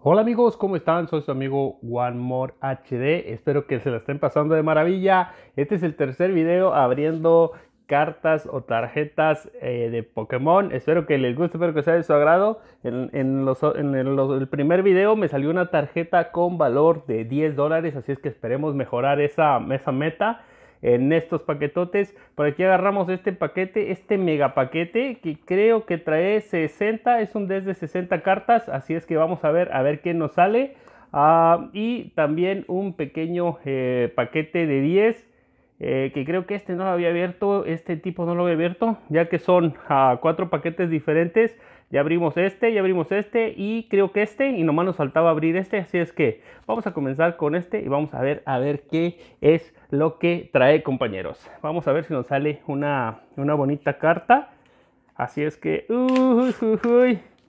Hola amigos, ¿cómo están? Soy su amigo More HD. Espero que se la estén pasando de maravilla. Este es el tercer video abriendo cartas o tarjetas eh, de Pokémon. Espero que les guste, espero que sea de su agrado. En, el primer video me salió una tarjeta con valor de 10 dólares, así es que esperemos mejorar esa, esa meta en estos paquetotes. Por aquí agarramos este paquete, este mega paquete que creo que trae 60, es un desde de 60 cartas, así es que vamos a ver a ver qué nos sale. Ah, y también un pequeño eh, paquete de 10 eh, que creo que este no lo había abierto, este tipo no lo había abierto, ya que son ah, cuatro paquetes diferentes. Ya abrimos este, ya abrimos este y creo que este y nomás nos faltaba abrir este. Así es que vamos a comenzar con este y vamos a ver a ver qué es lo que trae compañeros. Vamos a ver si nos sale una, una bonita carta. Así es que...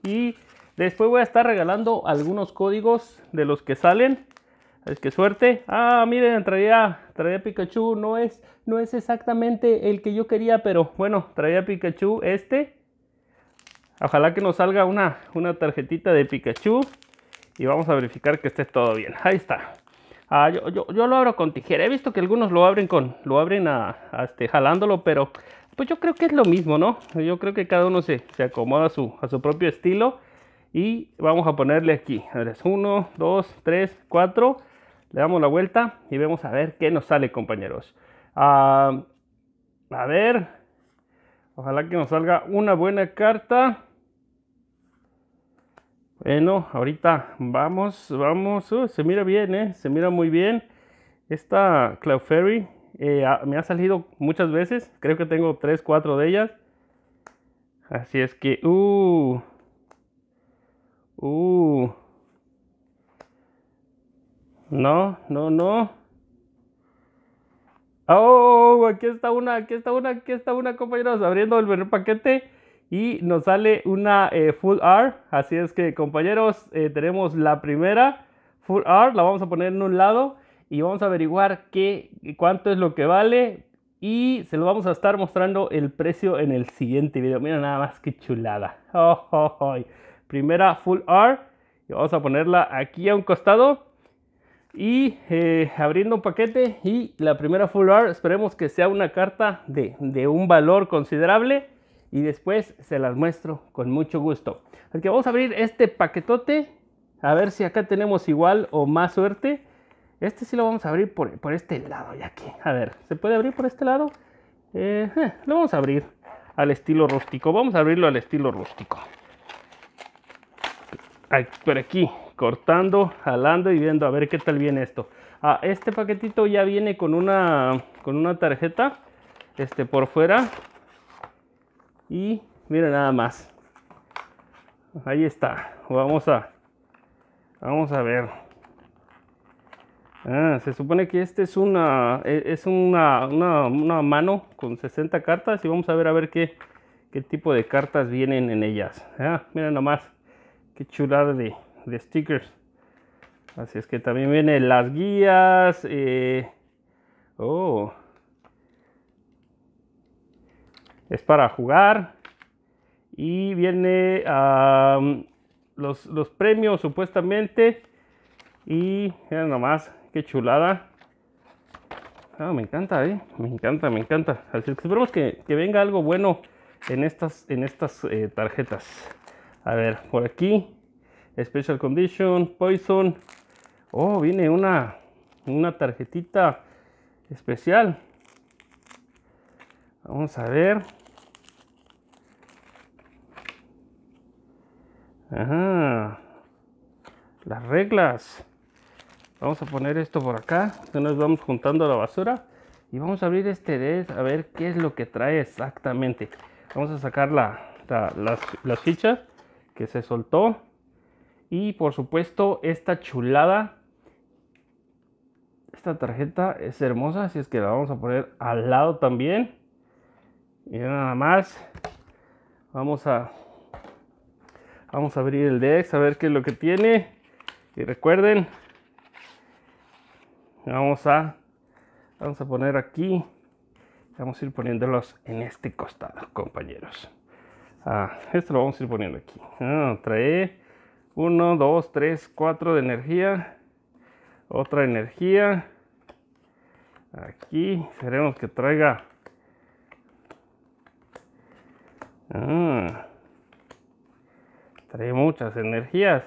y después voy a estar regalando algunos códigos de los que salen. Es que suerte. Ah, miren, traía, Pikachu. No es, no es exactamente el que yo quería, pero bueno, traía Pikachu este. Ojalá que nos salga una, una tarjetita de Pikachu. Y vamos a verificar que esté todo bien. Ahí está. Ah, yo, lo abro con tijera. He visto que algunos lo abren con, lo abren a, este, jalándolo, pero pues yo creo que es lo mismo, ¿no? Yo creo que cada uno se, acomoda a su, a su propio estilo. Y vamos a ponerle aquí. es A ver, uno, dos, tres, cuatro Le damos la vuelta y vemos a ver qué nos sale, compañeros. Ah, a ver. Ojalá que nos salga una buena carta. Bueno, ahorita vamos, vamos. se mira bien, ¿eh? se mira muy bien. Esta Cloud Fairy eh, me ha salido muchas veces. Creo que tengo 3, 4 de ellas. Así es que, uh, uh. No, no, no. Oh, aquí está una, aquí está una, aquí está una, compañeros. Abriendo el primer paquete y nos sale una eh, Full R. Así es que compañeros, eh, tenemos la primera Full R, la vamos a poner en un lado y vamos a averiguar qué, cuánto es lo que vale y se lo vamos a estar mostrando el precio en el siguiente video. Mira nada más que chulada. Oh, oh, oh. Primera Full R y vamos a ponerla aquí a un costado y eh, abriendo un paquete y la primera Full R esperemos que sea una carta de, de un valor considerable y después se las muestro con mucho gusto. Así que vamos a abrir este paquetote, a ver si acá tenemos igual o más suerte. Este sí lo vamos a abrir por, este lado, ya que, a ver, ¿se puede abrir por este lado? Eh, eh, lo vamos a abrir al estilo rústico, vamos a abrirlo al estilo rústico. por aquí, cortando, jalando y viendo a ver qué tal viene esto. Ah, este paquetito ya viene con una, con una tarjeta este, por fuera y mira nada más. Ahí está. Vamos a vamos a ver. Ah, se supone que este es una e, es una, una, mano con 60 cartas y vamos a ver a ver qué, qué tipo de cartas vienen en ellas. Ah, nada nomás. Qué chulada de, stickers. Así es que también vienen las guías. Eh, oh, es para jugar. Y viene a los, premios supuestamente. Y nada más qué chulada. Ah, me encanta, eh. Me encanta, me encanta. Así que esperemos que, venga algo bueno en estas, en estas eh, tarjetas. A ver, por aquí. Special Condition, Poison. Oh, viene una, una tarjetita especial. Vamos a ver. Ajá. Las reglas. Vamos a poner esto por acá. Entonces nos vamos juntando la basura. Y vamos a abrir este de a ver qué es lo que trae exactamente. Vamos a sacar las fichas que se soltó. Y por supuesto esta chulada. Esta tarjeta es hermosa, así es que la vamos a poner al lado también y nada más vamos a vamos a abrir el dex a ver qué es lo que tiene y recuerden vamos a vamos a poner aquí vamos a ir poniéndolos en este costado compañeros ah, esto lo vamos a ir poniendo aquí ah, trae 1 2 3 4 de energía otra energía aquí queremos que traiga Ah. trae muchas energías.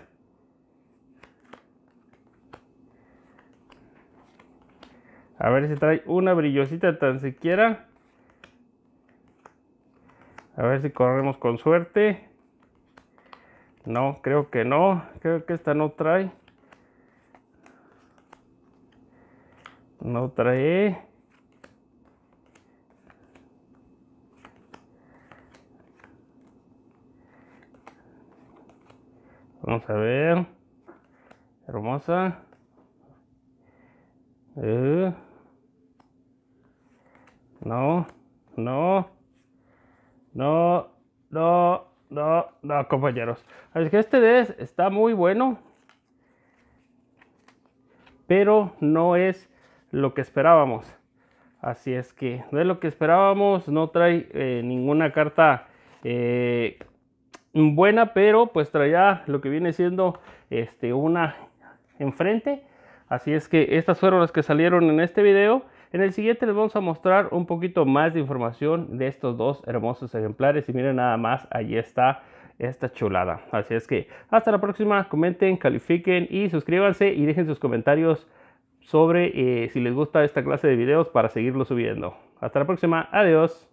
A ver si trae una brillosita tan siquiera. A ver si corremos con suerte. No, creo que no. Creo que esta no trae. No trae. Vamos a ver. Hermosa. Eh. No, no, no, no, no, compañeros. Así que este des está muy bueno, pero no es lo que esperábamos. Así es que de lo que esperábamos, no trae eh, ninguna carta eh, buena, pero pues traía lo que viene siendo este, una enfrente. Así es que estas fueron las que salieron en este video. En el siguiente les vamos a mostrar un poquito más de información de estos dos hermosos ejemplares. Y miren nada más, allí está esta chulada. Así es que hasta la próxima. Comenten, califiquen y suscríbanse y dejen sus comentarios sobre eh, si les gusta esta clase de videos para seguirlo subiendo. Hasta la próxima. Adiós.